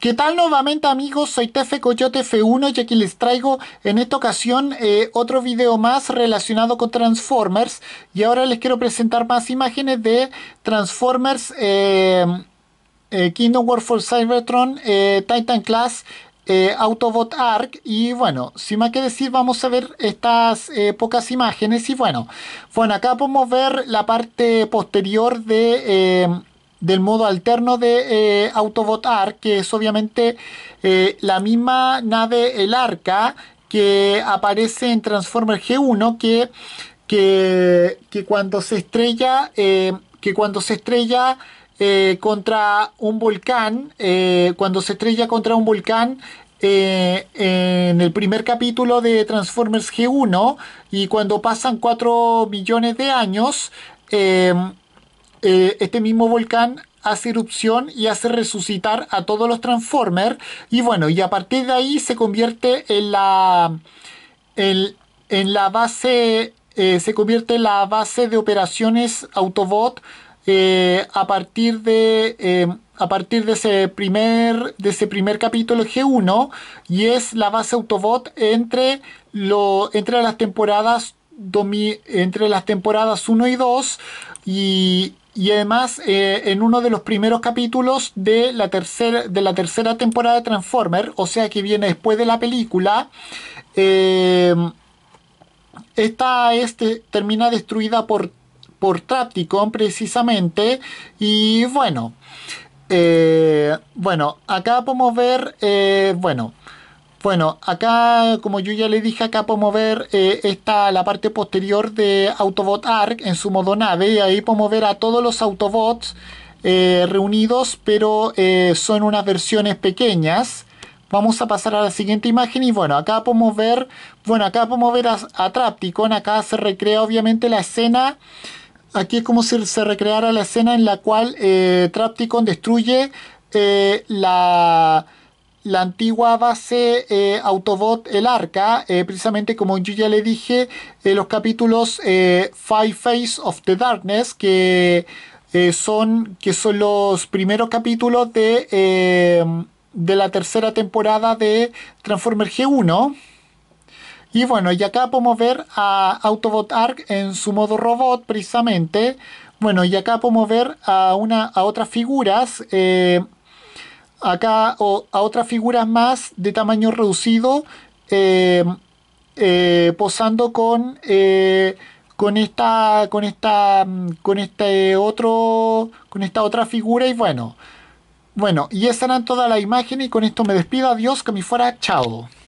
¿Qué tal nuevamente amigos? Soy Tefe Coyote F1 y aquí les traigo en esta ocasión eh, otro video más relacionado con Transformers y ahora les quiero presentar más imágenes de Transformers eh, eh, Kingdom War for Cybertron Titan Class Autobot Arc y bueno, sin más que decir vamos a ver estas pocas imágenes y bueno, bueno acá podemos ver la parte posterior de del modo alterno de eh, Autobot Ark, que es obviamente eh, la misma nave, el arca, que aparece en Transformers G1, que, que, cuando se estrella, eh, que cuando se estrella contra un volcán, cuando se estrella contra un volcán, en el primer capítulo de Transformers G1 y cuando pasan 4 millones de años, eh, este mismo volcán hace erupción y hace resucitar a todos los Transformers. Y bueno, y a partir de ahí se convierte en la. en, la base. Eh, se convierte en la base de operaciones Autobot. Eh, a partir de. Em, a partir de ese primer. primer capítulo G1. Y es la base Autobot entre. Lo, entre las temporadas entre las temporadas 1 y 2 y, además, eh, en uno de los primeros capítulos de la, tercera, de la tercera temporada de Transformer, o sea que viene después de la película, eh, esta este, termina destruida por, por precisamente. Y bueno, eh, bueno, acá podemos ver, bueno, bueno, acá, como yo ya le dije, acá podemos ver eh, la parte posterior de Autobot Arc en su modo nave. Y ahí podemos ver a todos los Autobots eh, reunidos, pero eh, son unas versiones pequeñas. Vamos a pasar a la siguiente imagen y bueno, acá podemos ver, bueno, acá podemos ver a, a Trapticon. Acá se recrea obviamente la escena. Aquí es como si se recreara la escena en la cual Trapticon destruye la la antigua base eh, Autobot El Arca, eh, precisamente como yo ya le dije, eh, los capítulos Five Face of the Darkness, que, son, que son los primeros capítulos de, em, de la tercera temporada de Transformer G1. Y bueno, y acá podemos ver a Autobot Arc en su modo robot, precisamente. Bueno, y acá podemos ver a, una, a otras figuras acá o a otras figuras más de tamaño reducido eh, eh, posando con eh, con esta con esta con este otro con esta otra figura y bueno bueno y esa era toda la imagen y con esto me despido adiós que me fuera chao